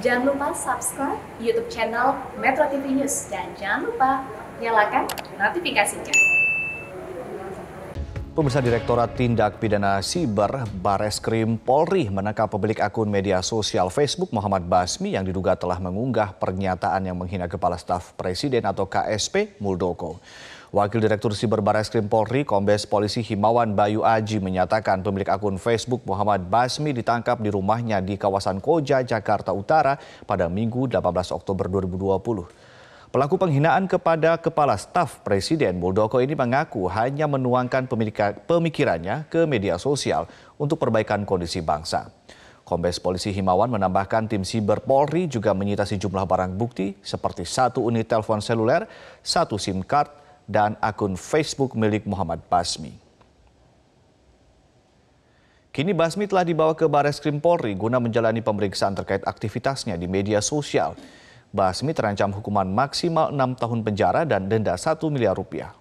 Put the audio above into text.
Jangan lupa subscribe YouTube channel Metro TV News dan jangan lupa nyalakan notifikasinya. Pemirsa Direktorat Tindak Pidana Siber Bareskrim Polri menangkap pemilik akun media sosial Facebook Muhammad Basmi yang diduga telah mengunggah pernyataan yang menghina Kepala Staf Presiden atau KSP Muldoko. Wakil Direktur Siber Krim Polri, Kombes Polisi Himawan Bayu Aji menyatakan pemilik akun Facebook Muhammad Basmi ditangkap di rumahnya di kawasan Koja, Jakarta Utara pada Minggu 18 Oktober 2020. Pelaku penghinaan kepada Kepala Staf Presiden Muldoko ini mengaku hanya menuangkan pemikirannya ke media sosial untuk perbaikan kondisi bangsa. Kombes Polisi Himawan menambahkan tim siber Polri juga menyita sejumlah barang bukti seperti satu unit telepon seluler, satu SIM card, dan akun Facebook milik Muhammad Basmi. Kini Basmi telah dibawa ke Bares Krim Polri guna menjalani pemeriksaan terkait aktivitasnya di media sosial. Basmi terancam hukuman maksimal 6 tahun penjara dan denda 1 miliar rupiah.